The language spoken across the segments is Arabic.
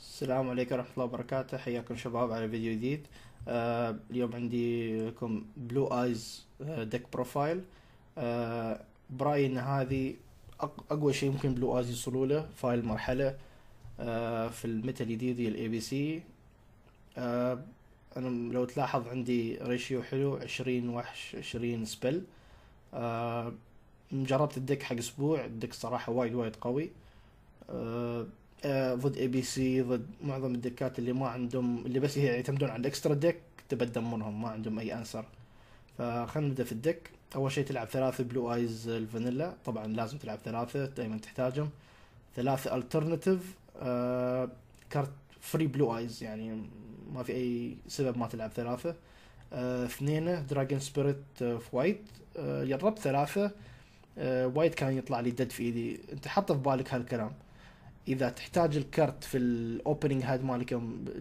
السلام عليكم ورحمة الله وبركاته حياكم شباب على فيديو جديد آه اليوم عندي لكم بلو ايز ديك بروفايل آه برأيي ان هذه اقوى شيء ممكن بلو ايز يوصلوا له فايل مرحلة آه في الميتا الجديد الاي بي سي انا لو تلاحظ عندي ريشيو حلو عشرين وحش عشرين سبل آه، جربت الدك حق اسبوع الدك صراحة وايد وايد قوي آه، آه، ضد اي بي سي ضد معظم الدكات اللي ما عندهم اللي بس يعتمدون على الاكسترا ديك تبى تدمرهم ما عندهم اي انسر فخلنا نبدا في الدك اول شيء تلعب ثلاثه بلو ايز الفانيلا طبعا لازم تلعب ثلاثه دائما تحتاجهم ثلاثه الترناتيف آه، كارت فري بلو ايز يعني ما في اي سبب ما تلعب ثلاثه اثنين دراجون سبيريت في وايت جربت ثلاثه وايت آه، وايد كان يطلع لي دد في ايدي انت حط في بالك هالكلام اذا تحتاج الكرت في الاوبننج هاد مالك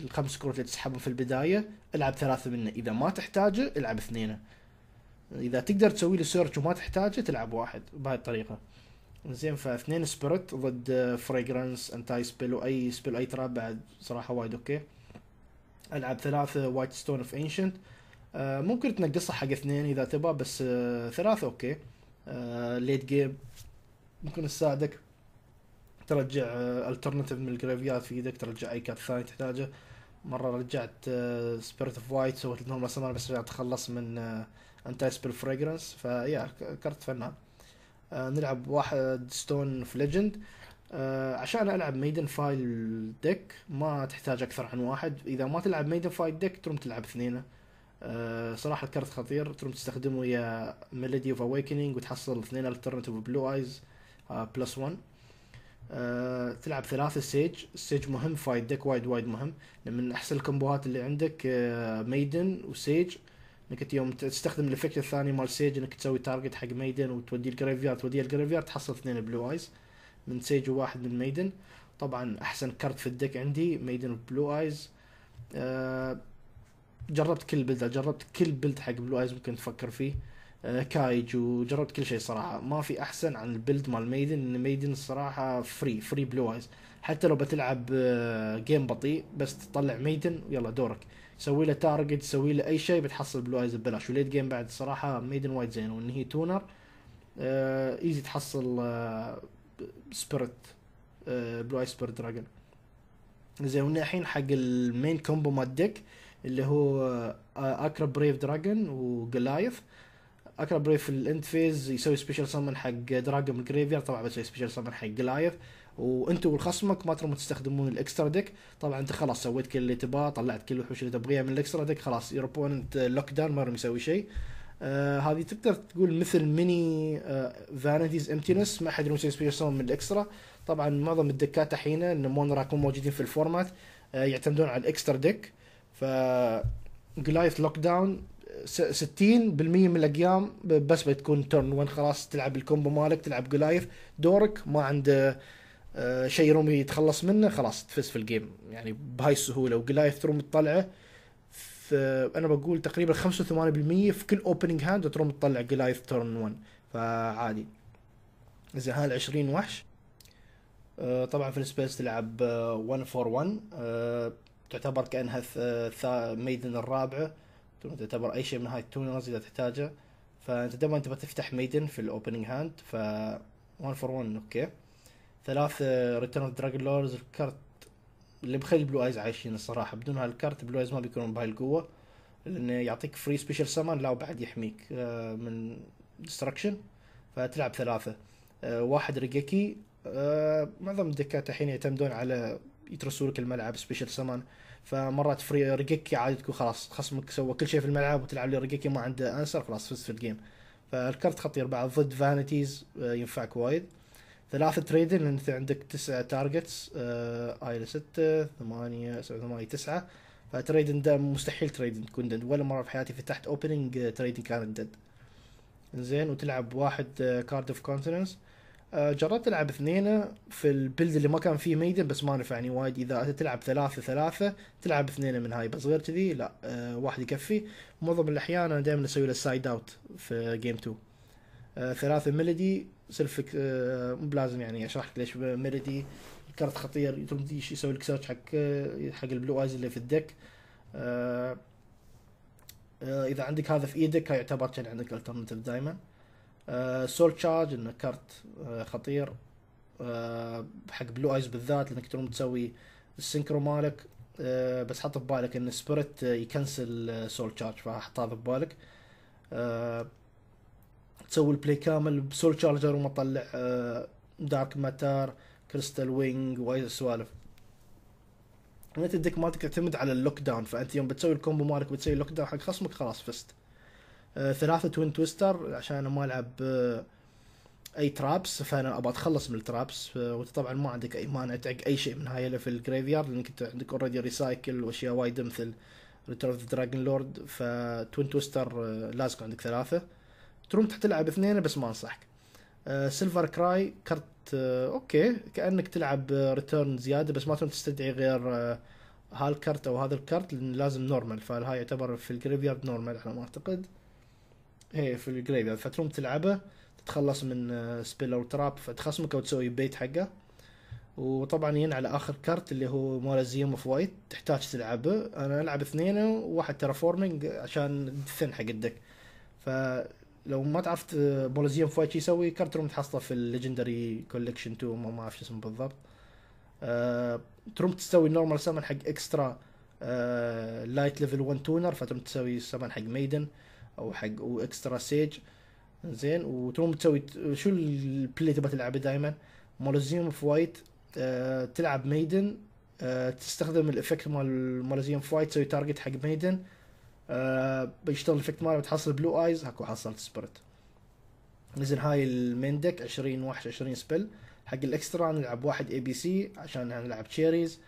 الخمس كروت اللي تسحبهم في البدايه العب ثلاثه منه اذا ما تحتاجه العب اثنينه اذا تقدر تسوي له سيرش وما تحتاجه تلعب واحد بهاي الطريقه زين فاثنين سبيرت ضد فريجرانس انتاي سبيل واي سبيل اي تراب بعد صراحه وايد اوكي العب ثلاثه وايت ستون اوف انشنت ممكن تنقصها حق اثنين اذا تبى بس آه، ثلاثه اوكي ليت آه، جيم ممكن تساعدك ترجع الترنتيف آه، من الجرافيات في ايدك ترجع اي كارت ثاني تحتاجه مره رجعت سبيريت اوف وايت سويت لهم رسمه بس رجعت اخلص من انتاي سبيل فريجرنس فيا كارت فنان نلعب واحد ستون في ليجند عشان العب ميدن فايل ديك ما تحتاج اكثر عن واحد اذا ما تلعب ميدن فايل ديك تروم تلعب اثنين آه، صراحه الكارت خطير تروم تستخدمه ويا ميلودي اوف اويكننج وتحصل اثنين الترنتيف بلو ايز بلس 1 أه تلعب ثلاثة سيج السيج مهم فايت ديك وايد وايد مهم من احسن الكومبوهات اللي عندك أه ميدن وسيج انك يوم تستخدم الافكت الثاني مال سيج انك تسوي تارجت حق ميدن وتودي الجريفيارد تودي الجريفيارد تحصل اثنين بلو ايز من سيج وواحد من ميدن طبعا احسن كارت في الدك عندي ميدن بلو ايز أه جربت كل بلد جربت كل بلد حق بلو ايز ممكن تفكر فيه آه، كايجو جربت كل شيء صراحه ما في احسن عن البيلد مال ميدن ان ميدن الصراحه فري فري بلو ايز حتى لو بتلعب جيم آه، بطيء بس تطلع ميدن ويلا دورك سوي له تارجت سوي له اي شيء بتحصل بلو ايز ببلاش وليد جيم بعد صراحه ميدن وايد زين وان هي تونر ايزي آه، تحصل سبيريت بلو ايز سبيريت دراجون زين والحين حق المين كومبو مال اللي هو اكرا بريف دراجون وجلايث اكرا بريف في الاند فيز يسوي سبيشال سامن حق دراجون جريفير طبعا بسوي سبيشال سامن حق جلايف وانتم وخصمك ما ترمون تستخدمون الاكسترا ديك طبعا انت خلاص سويت كل اللي تباه طلعت كل الوحوش اللي تبغيها من الاكسترا ديك خلاص يور اوبوننت لوك داون ما يسوي شيء آه هذه تقدر تقول مثل ميني آه امتينس ما حد يسوي سبيشال سامن من الاكسترا طبعا معظم الدكات الحين ان مون راكون موجودين في الفورمات آه uh, يعتمدون على الاكسترا ديك ف جلايف لوك داون 60% من الاقيام بس بتكون ترن 1 خلاص تلعب الكومبو مالك تلعب جولايف دورك ما عنده آه، شيء رومي يتخلص منه خلاص تفز في الجيم يعني بهاي السهوله وجولايف تروم تطلعه انا بقول تقريبا 85% في كل اوبننج هاند تروم تطلع جولايف ترن 1 فعادي زين هال 20 وحش آه، طبعا في السبيس تلعب 1 فور 1 تعتبر كانها آه، ميدن الرابعه تونه تعتبر اي شيء من هاي التونرز اذا تحتاجه فانت دائما تبغى تفتح ميدن في الاوبننج هاند ف 1 فور 1 اوكي ثلاث ريتيرن اوف دراجون لورز الكارت اللي بخلي بلو ايز عايشين الصراحه بدون هالكارت بلو ايز ما بيكونون بهاي القوه لانه يعطيك فري سبيشل سمن لا وبعد يحميك آه، من ديستركشن فتلعب ثلاثه آه، واحد ريجيكي آه، معظم الدكات الحين يعتمدون على يترسوا لك الملعب سبيشل سمان فمرات فري ريجيكي عادي تكون خلاص خصمك سوى كل شيء في الملعب وتلعب لي ريجيكي ما عنده انسر خلاص فزت في الجيم فالكرت خطير بعد ضد فانيتيز آه، ينفعك وايد ثلاثة تريدن انت عندك تسعة تارجتس آه، ايلا ستة ثمانية سبعة ثمانية تسعة فتريدن ده مستحيل تريدن تكون دد ولا مرة في حياتي فتحت اوبننج آه، تريدن كانت دد زين وتلعب واحد كارد اوف كونتنس آه، جربت العب اثنين في البلد اللي ما كان فيه ميدن بس ما نفعني وايد اذا تلعب ثلاثه ثلاثه تلعب اثنين من هاي بس غير كذي لا آه، واحد يكفي معظم الاحيان انا دائما اسوي له سايد اوت في جيم 2 آه، ثلاثه ميلودي سلفك مو بلازم يعني اشرح لك ليش ميلودي كرت خطير يترمديش يسوي لك سيرش حق حق البلو ايز اللي في الدك اذا عندك هذا في ايدك هاي يعتبر كان عندك الترنتيف دائما سول آه، تشارج انه كارت آه، خطير آه، حق بلو ايز بالذات لانك تقوم تسوي السنكرو مالك بس حط ببالك ان سبيريت يكنسل سول تشارج فحط هذا ببالك تسوي البلاي كامل بسول تشارجر وما تطلع دارك ماتر كريستال وينج وايد سوالف انت الديك مالتك تعتمد على اللوك داون فانت يوم بتسوي الكومبو مالك بتسوي اللوك داون حق خصمك خلاص فزت آه، ثلاثة توين تويستر عشان ما العب آه، اي ترابس فانا ابى اتخلص من الترابس آه، وانت طبعا ما عندك اي مانع تعق اي شيء من هاي في الجريفيارد لانك انت عندك اوريدي ريسايكل واشياء وايد مثل ريتيرن اوف ذا دراجون لورد فتوين تويستر لازم عندك ثلاثه تروم تلعب اثنين بس ما انصحك سيلفر كراي كرت اوكي كانك تلعب ريتيرن زياده بس ما تروم تستدعي غير هالكرت او هذا الكرت لان لازم نورمال فهاي يعتبر في الجريفيارد نورمال على ما اعتقد ايه في الجريب يعني فتروم تلعبه تتخلص من سبيل او تراب فتخصمك او تسوي بيت حقه وطبعا ين على اخر كارت اللي هو مال اوف وايت تحتاج تلعبه انا العب اثنين وواحد ترافورمينج عشان الثن حق الدك فلو ما تعرف مولزيوم اوف وايت يسوي كارت روم تحصله في الليجندري كوليكشن 2 ما اعرف شو اسمه بالضبط أه تروم تسوي نورمال سمن حق اكسترا أه لايت ليفل 1 تونر فتروم تسوي سمن حق ميدن او حق واكسترا سيج زين وتقوم تسوي شو البلاي تبغى تلعبه دائما مولوزيوم اوف وايت أه تلعب ميدن أه تستخدم الافكت مال مولوزيوم اوف وايت تسوي تارجت حق ميدن أه بيشتغل الافكت ماله بتحصل بلو ايز هاكو حصلت سبيريت نزل هاي المين ديك 20 وحش 20 سبل حق الاكسترا نلعب واحد اي بي سي عشان نلعب تشيريز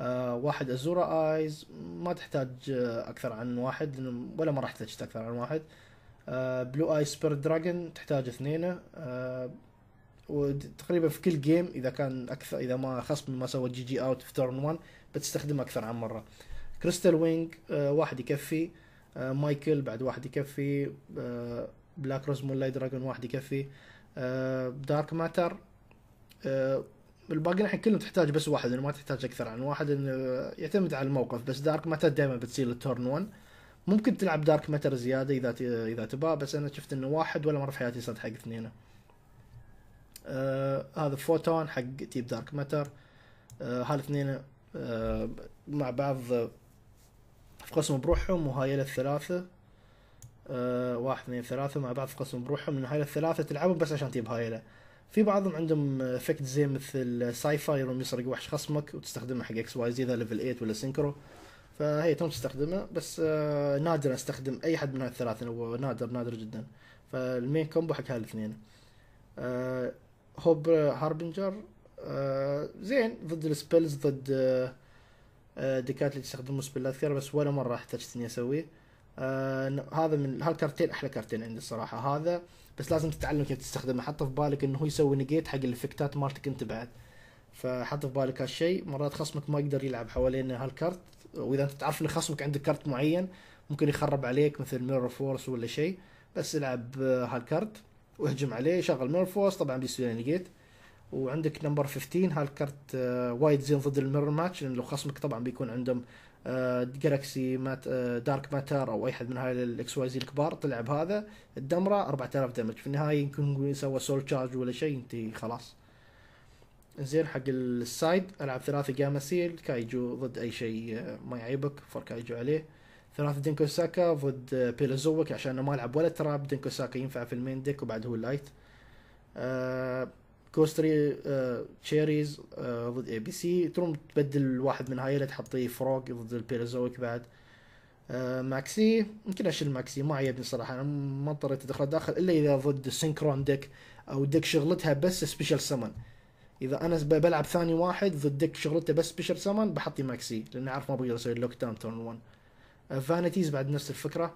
آه، واحد ازورا ايز ما تحتاج آه، اكثر عن واحد ولا ما راح تحتاج اكثر عن واحد بلو اي سبير دراجون تحتاج اثنين آه، وتقريبا في كل جيم اذا كان اكثر اذا ما خصم ما سوى جي جي اوت في تورن 1 بتستخدمه اكثر عن مره كريستال وينج واحد يكفي مايكل بعد واحد يكفي بلاك روز مون لاي دراجون واحد يكفي دارك ماتر بالباقي الحين كلهم تحتاج بس واحد ما تحتاج اكثر عن واحد انه يعتمد على الموقف بس دارك ماتر دائما بتصير التورن 1 ممكن تلعب دارك ماتر زياده اذا اذا تبى بس انا شفت انه واحد ولا مره في حياتي صرت حق اثنين آه هذا فوتون حق تيب دارك ماتر آه هالاثنين آه مع بعض في قسم بروحهم وهاي الثلاثه آه واحد اثنين ثلاثة مع بعض في قسم بروحهم من هاي الثلاثة تلعبهم بس عشان تجيب هايلة في بعضهم عندهم افكت زي مثل ساي فاي يوم يسرق وحش خصمك وتستخدمه حق اكس واي زي اذا ليفل 8 ولا سينكرو فهي تم تستخدمه بس آه، نادر استخدم اي حد من هالثلاثه هو نادر نادر جدا فالمين كومبو حق هالاثنين آه، هوب هاربنجر آه، زين ضد السبيلز ضد دكات اللي تستخدموا سبيلات كثير بس ولا مره احتجت اني اسويه آه هذا من هالكارتين احلى كارتين عندي الصراحه هذا بس لازم تتعلم كيف تستخدمه حط في بالك انه هو يسوي نقيت حق الافكتات مالتك انت بعد فحط في بالك هالشيء مرات خصمك ما يقدر يلعب حوالين هالكارت واذا انت تعرف ان خصمك عنده كارت معين ممكن يخرب عليك مثل ميرور فورس ولا شيء بس العب هالكارت واهجم عليه شغل ميرور فورس طبعا بيسوي نقيت وعندك نمبر 15 هالكارت آه، وايد زين ضد الميرور ماتش لان لو خصمك طبعا بيكون عندهم جالكسي مات دارك ماتر او اي حد من هاي الاكس واي زي الكبار طلع بهذا الدمره 4000 دمج في النهايه يمكن سوى سول تشارج ولا شيء ينتهي خلاص زين حق السايد العب ثلاثه جاما سيل كايجو ضد اي شيء آه، ما يعيبك فور كايجو عليه ثلاثة دينكو ساكا ضد بيلوزوك آه، عشان ما العب ولا تراب دينكو ساكا ينفع في المين ديك وبعد هو اللايت آه كوستري آه تشيريز آه ضد اي بي سي تروم تبدل واحد من هاي تحطيه فروق ضد البيرزويك بعد آه ماكسي يمكن اشيل ماكسي ما عيبني صراحه انا ما اضطريت ادخل داخل الا اذا ضد سينكرون ديك او ديك شغلتها بس سبيشال سمن اذا انا بلعب ثاني واحد ضد ديك شغلته بس سبيشال سمن بحطي ماكسي لان اعرف ما بقدر اسوي لوك داون تورن 1 فانيتيز بعد نفس الفكره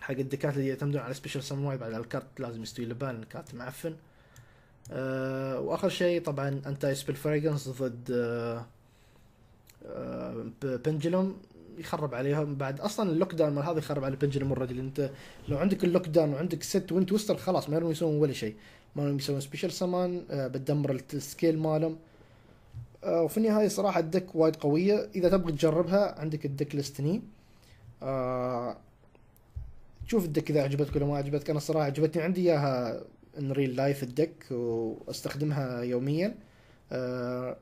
حق الدكات اللي يعتمدون على سبيشال سمن وايد بعد الكارت لازم يستوي لبان الكارت معفن أه آه، واخر شيء طبعا انتي سبيل فريجنس ضد بنجلوم آه، آه، يخرب عليهم بعد اصلا اللوك داون مال هذا يخرب على بنجلوم الرجل انت لو عندك اللوك داون وعندك ست وانت وستر خلاص ما يسوون ولا شيء ما يسوون سبيشل سمان بتدمر السكيل مالهم وفي النهايه صراحه الدك وايد قويه اذا تبغى تجربها عندك الدك لستني شوف الدك اذا عجبتك ولا ما عجبتك انا الصراحه عجبتني عندي اياها ان ريل لايف الدك واستخدمها يوميا آه،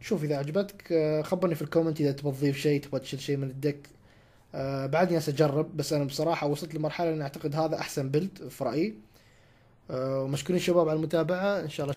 شوف اذا عجبتك آه، خبرني في الكومنت اذا تبغى تضيف شيء تبغى تشيل شيء من الدك آه، بعدني اجرب بس انا بصراحه وصلت لمرحله اني اعتقد هذا احسن بلد في رايي ومشكورين شباب على المتابعه ان شاء الله